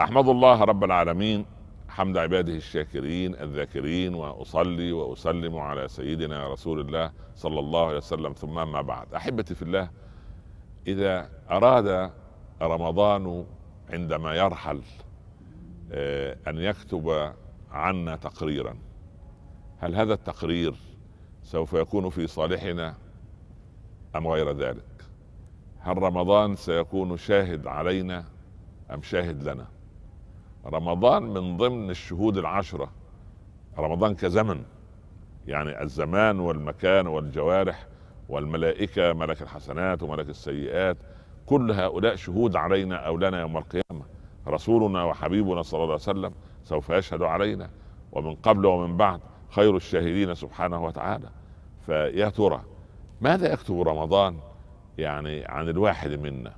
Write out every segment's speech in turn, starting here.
احمد الله رب العالمين حمد عباده الشاكرين الذاكرين واصلي واسلم على سيدنا رسول الله صلى الله عليه وسلم ثم ما بعد احبتي في الله اذا اراد رمضان عندما يرحل آه، ان يكتب عنا تقريرا هل هذا التقرير سوف يكون في صالحنا ام غير ذلك هل رمضان سيكون شاهد علينا ام شاهد لنا رمضان من ضمن الشهود العشره رمضان كزمن يعني الزمان والمكان والجوارح والملائكه ملك الحسنات وملك السيئات كل هؤلاء شهود علينا او لنا يوم القيامه رسولنا وحبيبنا صلى الله عليه وسلم سوف يشهد علينا ومن قبل ومن بعد خير الشاهدين سبحانه وتعالى فيا ترى ماذا يكتب رمضان يعني عن الواحد منا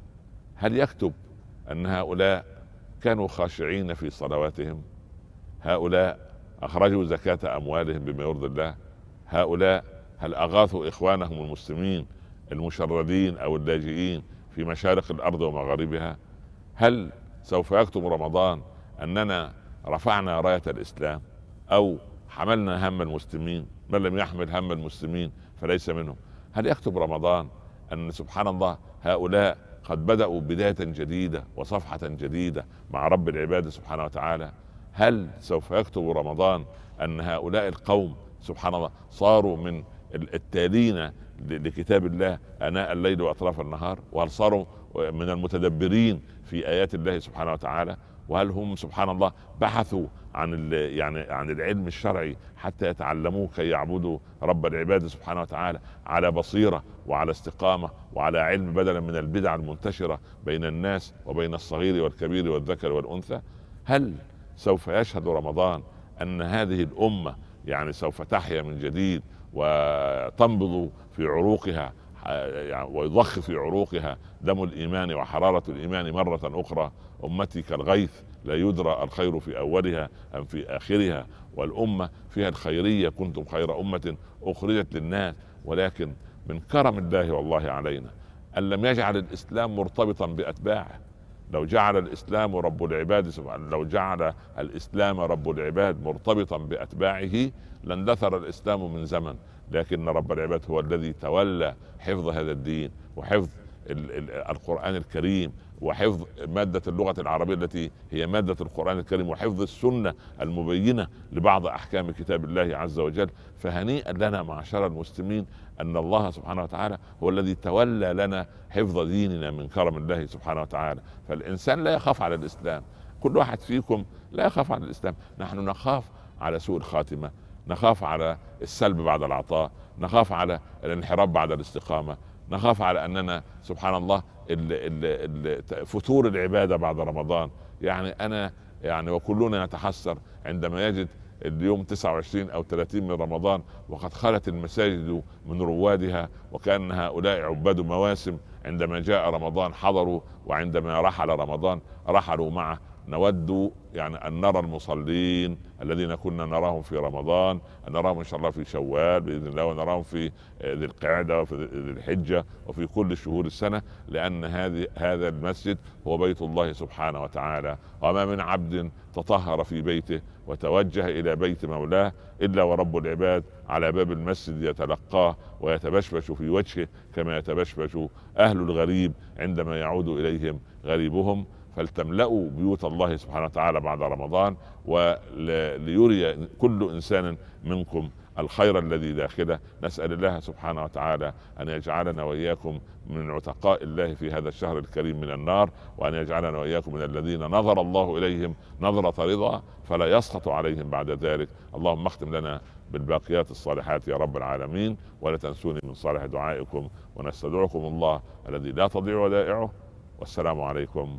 هل يكتب ان هؤلاء كانوا خاشعين في صلواتهم هؤلاء اخرجوا زكاه اموالهم بما يرضي الله هؤلاء هل اغاثوا اخوانهم المسلمين المشردين او اللاجئين في مشارق الارض ومغاربها هل سوف يكتب رمضان اننا رفعنا رايه الاسلام او حملنا هم المسلمين من لم يحمل هم المسلمين فليس منهم هل يكتب رمضان ان سبحان الله هؤلاء قد بداوا بدايه جديده وصفحه جديده مع رب العباد سبحانه وتعالى هل سوف يكتب رمضان ان هؤلاء القوم سبحان الله صاروا من التالين لكتاب الله اناء الليل واطراف النهار وهل صاروا من المتدبرين في ايات الله سبحانه وتعالى وهل هم سبحان الله بحثوا عن يعني عن العلم الشرعي حتى يتعلموه كي يعبدوا رب العباد سبحانه وتعالى على بصيره وعلى استقامه وعلى علم بدلا من البدع المنتشره بين الناس وبين الصغير والكبير والذكر والانثى هل سوف يشهد رمضان ان هذه الامه يعني سوف تحيا من جديد وتنبض في عروقها آه، يعني ويضخ في عروقها دم الايمان وحراره الايمان مره اخرى امتي كالغيث لا يدرى الخير في اولها ام في اخرها والامه فيها الخيريه كنتم خير امه اخرجت للناس ولكن من كرم الله والله علينا ان لم يجعل الاسلام مرتبطا باتباعه لو جعل الاسلام رب العباد لو جعل الاسلام رب العباد مرتبطا باتباعه لاندثر الاسلام من زمن لكن رب العباد هو الذي تولى حفظ هذا الدين وحفظ القرآن الكريم وحفظ مادة اللغة العربية التي هي مادة القرآن الكريم وحفظ السنة المبينة لبعض أحكام كتاب الله عز وجل فهنيئا لنا معشر المسلمين أن الله سبحانه وتعالى هو الذي تولى لنا حفظ ديننا من كرم الله سبحانه وتعالى فالإنسان لا يخاف على الإسلام كل واحد فيكم لا يخاف على الإسلام نحن نخاف على سوء الخاتمة نخاف على السلب بعد العطاء نخاف على الانحراف بعد الاستقامه نخاف على اننا سبحان الله فتور العباده بعد رمضان يعني انا يعني وكلنا يتحسر عندما يجد اليوم 29 او 30 من رمضان وقد خلت المساجد من روادها وكان هؤلاء عباد مواسم عندما جاء رمضان حضروا وعندما رحل رمضان رحلوا معه نود يعني ان نرى المصلين الذين كنا نراهم في رمضان ان نراهم ان شاء الله في شوال باذن الله ونراهم في آه، ذي القعده وفي ذي الحجه وفي كل شهور السنه لان هذه هذا المسجد هو بيت الله سبحانه وتعالى وما من عبد تطهر في بيته وتوجه الى بيت مولاه الا ورب العباد على باب المسجد يتلقاه ويتبشبش في وجهه كما يتبشبش اهل الغريب عندما يعود اليهم غريبهم فلتملأوا بيوت الله سبحانه وتعالى بعد رمضان وليري كل إنسان منكم الخير الذي داخله نسأل الله سبحانه وتعالى أن يجعلنا وإياكم من عتقاء الله في هذا الشهر الكريم من النار وأن يجعلنا وإياكم من الذين نظر الله إليهم نظرة رضا فلا يسخط عليهم بعد ذلك اللهم اختم لنا بالباقيات الصالحات يا رب العالمين ولا تنسوني من صالح دعائكم ونستدعكم الله الذي لا تضيع ودائعه والسلام عليكم